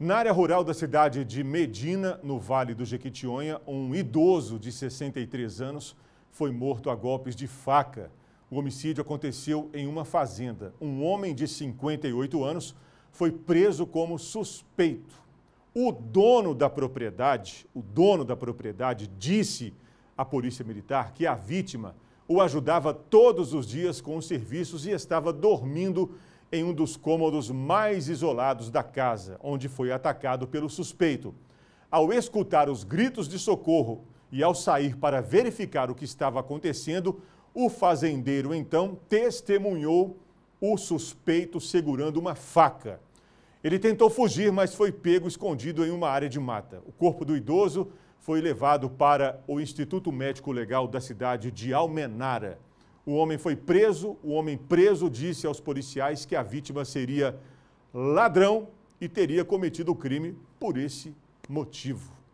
Na área rural da cidade de Medina, no Vale do Jequitinhonha, um idoso de 63 anos foi morto a golpes de faca. O homicídio aconteceu em uma fazenda. Um homem de 58 anos foi preso como suspeito. O dono da propriedade, o dono da propriedade disse à polícia militar que a vítima o ajudava todos os dias com os serviços e estava dormindo em um dos cômodos mais isolados da casa, onde foi atacado pelo suspeito. Ao escutar os gritos de socorro e ao sair para verificar o que estava acontecendo, o fazendeiro então testemunhou o suspeito segurando uma faca. Ele tentou fugir, mas foi pego escondido em uma área de mata. O corpo do idoso foi levado para o Instituto Médico Legal da cidade de Almenara. O homem foi preso. O homem preso disse aos policiais que a vítima seria ladrão e teria cometido o crime por esse motivo.